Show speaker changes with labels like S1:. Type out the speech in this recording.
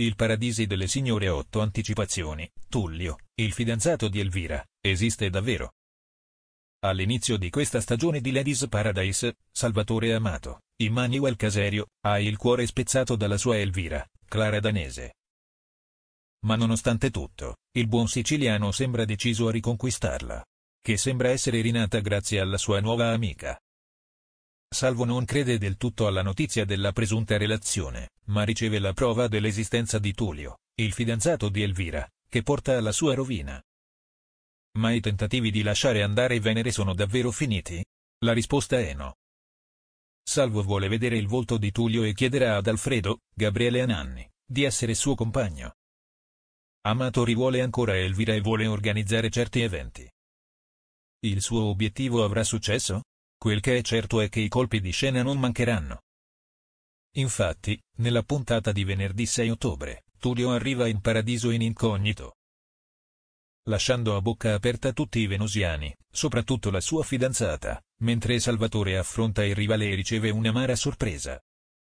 S1: Il Paradisi delle Signore otto Anticipazioni, Tullio, il fidanzato di Elvira, esiste davvero. All'inizio di questa stagione di Ladies Paradise, Salvatore Amato, Immanuel Caserio, ha il cuore spezzato dalla sua Elvira, Clara Danese. Ma nonostante tutto, il buon siciliano sembra deciso a riconquistarla. Che sembra essere rinata grazie alla sua nuova amica. Salvo non crede del tutto alla notizia della presunta relazione, ma riceve la prova dell'esistenza di Tullio, il fidanzato di Elvira, che porta alla sua rovina. Ma i tentativi di lasciare andare Venere sono davvero finiti? La risposta è no. Salvo vuole vedere il volto di Tullio e chiederà ad Alfredo, Gabriele Ananni, di essere suo compagno. Amato rivuole ancora Elvira e vuole organizzare certi eventi. Il suo obiettivo avrà successo? Quel che è certo è che i colpi di scena non mancheranno. Infatti, nella puntata di venerdì 6 ottobre, Tullio arriva in paradiso in incognito. Lasciando a bocca aperta tutti i venusiani, soprattutto la sua fidanzata, mentre Salvatore affronta il rivale e riceve un'amara sorpresa.